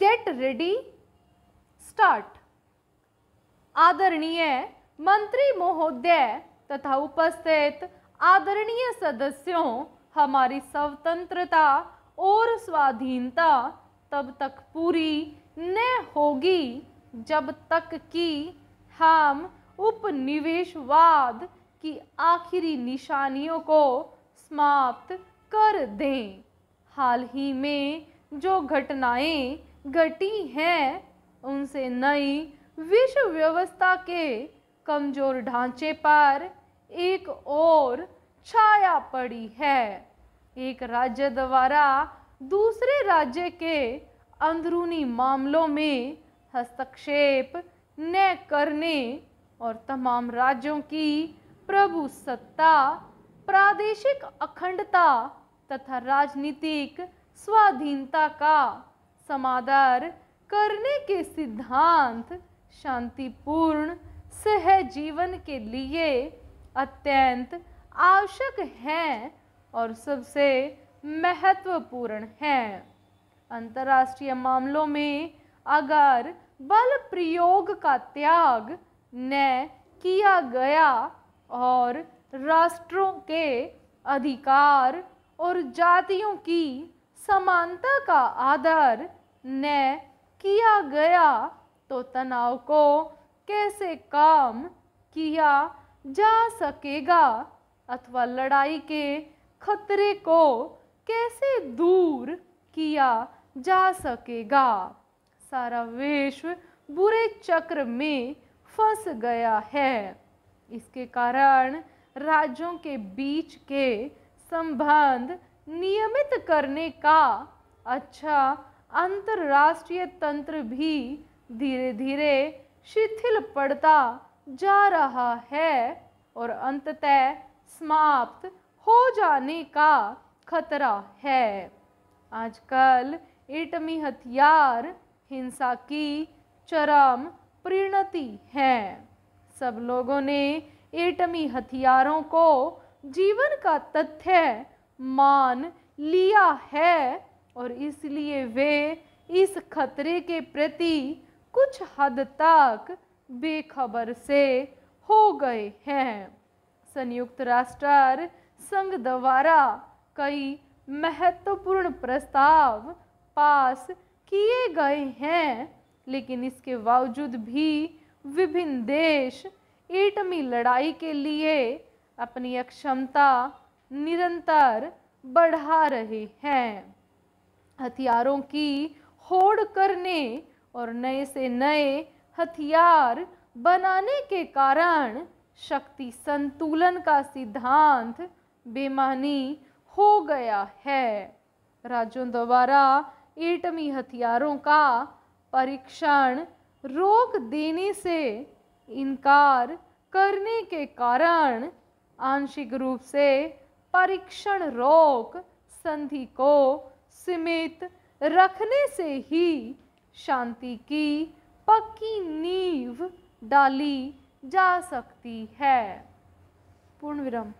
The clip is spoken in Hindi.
गेट रेडी स्टार्ट आदरणीय मंत्री महोदय तथा उपस्थित आदरणीय सदस्यों हमारी स्वतंत्रता और स्वाधीनता तब तक पूरी न होगी जब तक कि हम उपनिवेशवाद की आखिरी निशानियों को समाप्त कर दें हाल ही में जो घटनाएं घटी हैं उनसे नई विश्व व्यवस्था के कमजोर ढांचे पर एक और छाया पड़ी है एक राज्य द्वारा दूसरे राज्य के अंदरूनी मामलों में हस्तक्षेप न करने और तमाम राज्यों की प्रभु सत्ता प्रादेशिक अखंडता तथा राजनीतिक स्वाधीनता का समाधान करने के सिद्धांत शांतिपूर्ण सहजीवन के लिए अत्यंत आवश्यक हैं और सबसे महत्वपूर्ण हैं अंतर्राष्ट्रीय मामलों में अगर बल प्रयोग का त्याग न किया गया और राष्ट्रों के अधिकार और जातियों की समानता का आदर ने किया गया तो तनाव को कैसे काम किया जा सकेगा अथवा लड़ाई के खतरे को कैसे दूर किया जा सकेगा सारा विश्व बुरे चक्र में फंस गया है इसके कारण राज्यों के बीच के संबंध नियमित करने का अच्छा अंतर्राष्ट्रीय तंत्र भी धीरे धीरे शिथिल पड़ता जा रहा है और अंततः समाप्त हो जाने का खतरा है आजकल एटमी हथियार हिंसा की चरम परिणति है सब लोगों ने एटमी हथियारों को जीवन का तथ्य मान लिया है और इसलिए वे इस खतरे के प्रति कुछ हद तक बेखबर से हो गए हैं संयुक्त राष्ट्र संघ द्वारा कई महत्वपूर्ण प्रस्ताव पास किए गए हैं लेकिन इसके बावजूद भी विभिन्न देश एटमी लड़ाई के लिए अपनी अक्षमता निरंतर बढ़ा रहे हैं हथियारों की होड़ करने और नए से नए हथियार बनाने के कारण शक्ति संतुलन का सिद्धांत बेमानी हो गया है राज्यों द्वारा एटमी हथियारों का परीक्षण रोक देने से इनकार करने के कारण आंशिक रूप से परीक्षण रोक संधि को समेत रखने से ही शांति की पक्की नींव डाली जा सकती है पूर्ण विराम